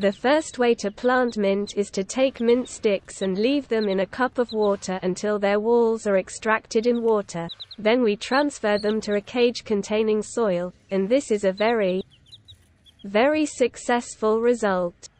The first way to plant mint is to take mint sticks and leave them in a cup of water until their walls are extracted in water. Then we transfer them to a cage containing soil, and this is a very, very successful result.